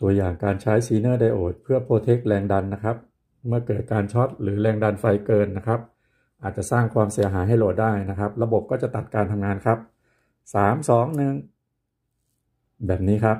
ตัวอย่างการใช้ซีเนอร์ไดโอดเพื่อโปรเทคแรงดันนะครับ เมื่อเกิดการช็อตหรือแรงดันไฟเกินนะครับ อาจจะสร้างความเสียหายให้โหลดได้นะครับ ระบบก็จะตัดการทำงานครับ 3 2 1 แบบนี้ครับ